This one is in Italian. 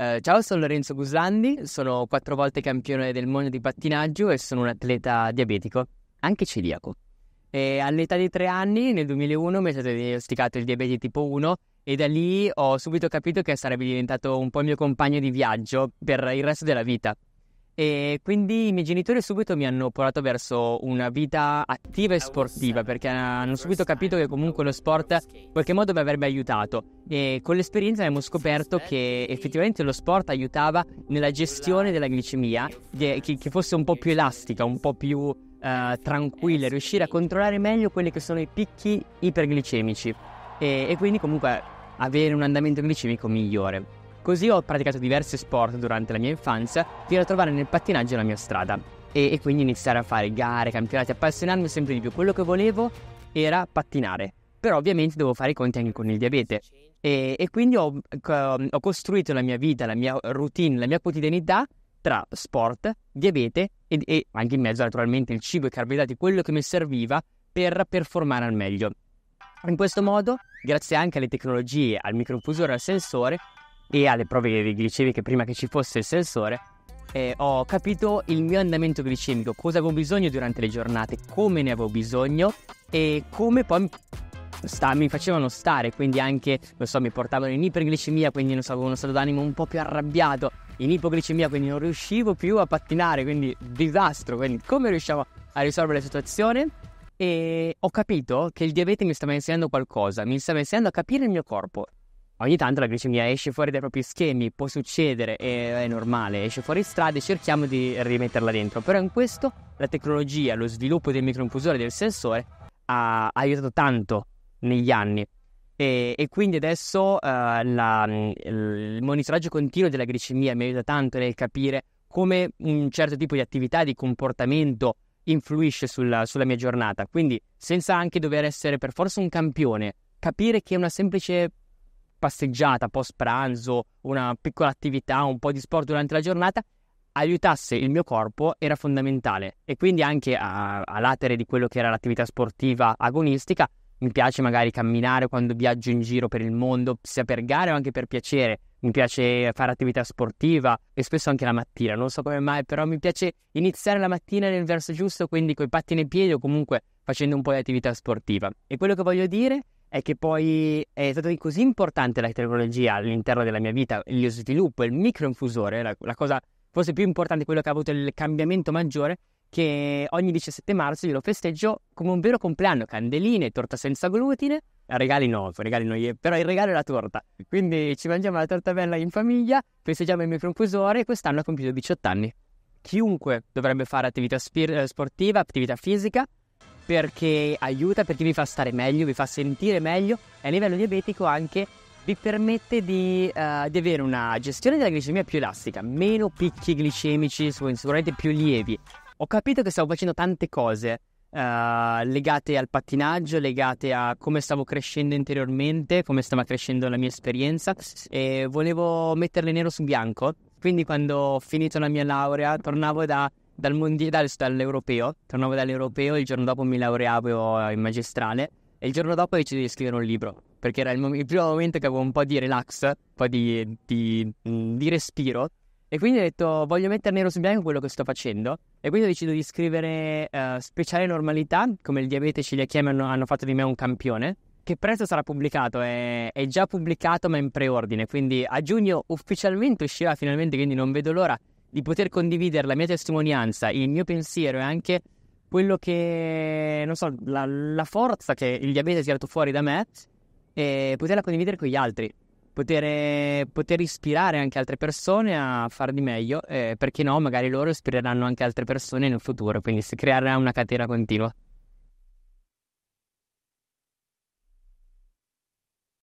Uh, ciao, sono Lorenzo Guslandi, sono quattro volte campione del mondo di pattinaggio e sono un atleta diabetico, anche celiaco. E all'età di tre anni, nel 2001, mi è stato diagnosticato il diabete tipo 1 e da lì ho subito capito che sarebbe diventato un po' il mio compagno di viaggio per il resto della vita. E quindi i miei genitori subito mi hanno portato verso una vita attiva e sportiva perché hanno subito capito che comunque lo sport in qualche modo mi avrebbe aiutato e con l'esperienza abbiamo scoperto che effettivamente lo sport aiutava nella gestione della glicemia che, fosse un po' più elastica, un po' più uh, tranquilla, riuscire a controllare meglio quelli che sono i picchi iperglicemici e, e quindi comunque avere un andamento glicemico migliore. Così ho praticato diversi sport durante la mia infanzia fino a trovare nel pattinaggio la mia strada e, e quindi iniziare a fare gare, campionati, appassionarmi sempre di più. Quello che volevo era pattinare, però ovviamente devo fare i conti anche con il diabete e, e quindi ho, ho costruito la mia vita, la mia routine, la mia quotidianità tra sport, diabete e, e, anche in mezzo naturalmente il cibo e i carboidrati, quello che mi serviva per performare al meglio. In questo modo, grazie anche alle tecnologie, al microfusore e al sensore, e alle prove glicemiche prima che ci fosse il sensore, eh, ho capito il mio andamento glicemico, cosa avevo bisogno durante le giornate, come ne avevo bisogno e come poi sta, mi facevano stare, quindi anche, non so, mi portavano in iperglicemia, quindi non so, avevo uno stato d'animo un po' più arrabbiato, in ipoglicemia, quindi non riuscivo più a pattinare, quindi disastro, quindi come riusciamo a risolvere la situazione? E ho capito che il diabete mi stava insegnando qualcosa, mi stava insegnando a capire il mio corpo ogni tanto la glicemia esce fuori dai propri schemi, può succedere, è, è normale, esce fuori strada e cerchiamo di rimetterla dentro. Però in questo la tecnologia, lo sviluppo del microinfusore del sensore ha aiutato tanto negli anni. E, e quindi adesso uh, la, il monitoraggio continuo della glicemia mi aiuta tanto nel capire come un certo tipo di attività, di comportamento influisce sulla, sulla mia giornata. Quindi senza anche dover essere per forza un campione, capire che una semplice passeggiata post pranzo, una piccola attività, un po' di sport durante la giornata, aiutasse il mio corpo era fondamentale e quindi anche a, a latere di quello che era l'attività sportiva agonistica mi piace magari camminare quando viaggio in giro per il mondo, sia per gare o anche per piacere. Mi piace fare attività sportiva e spesso anche la mattina, non so come mai, però mi piace iniziare la mattina nel verso giusto, quindi coi pattini nei piedi o comunque facendo un po' di attività sportiva. E quello che voglio dire è che poi è stata così importante la tecnologia all'interno della mia vita, il mio sviluppo, il microinfusore, la, la cosa forse più importante, quello che ha avuto il cambiamento maggiore, che ogni 17 marzo io lo festeggio come un vero compleanno, candeline, torta senza glutine, regali no, regali no eh, però il regalo è la torta. Quindi ci mangiamo la torta bella in famiglia, festeggiamo il microinfusore e quest'anno ho compiuto 18 anni. Chiunque dovrebbe fare attività spir- eh, sportiva, attività fisica, perché aiuta, perché vi fa stare meglio, vi fa sentire meglio e a livello diabetico anche vi permette di, uh, di avere una gestione della glicemia più elastica, meno picchi glicemici, sicuramente più lievi. Ho capito che stavo facendo tante cose, Uh, legate al pattinaggio, legate a come stavo crescendo interiormente, come stava crescendo la mia esperienza e volevo metterle nero su bianco. Quindi quando ho finito la mia laurea tornavo da dal mondiale, dall'europeo, tornavo dall'europeo, il giorno dopo mi laureavo in magistrale e il giorno dopo deciso di scrivere un libro, perché era il, mom- il, primo momento che avevo un po' di relax, un po' di, di, mm, di respiro e quindi ho detto voglio mettere nero su bianco quello che sto facendo e quindi ho deciso di scrivere uh, Speciale Normalità, come il diabete e celiachia hanno, hanno fatto di me un campione, che presto sarà pubblicato, è, è, già pubblicato ma in preordine, quindi a giugno ufficialmente uscirà finalmente, quindi non vedo l'ora di poter condividere la mia testimonianza, il mio pensiero e anche quello che, non so, la, la forza che il diabete ha tirato fuori da me e poterla condividere con gli altri, poter, poter ispirare anche altre persone a far di meglio, eh, perché no, magari loro ispireranno anche altre persone nel futuro, quindi si creerà una catena continua.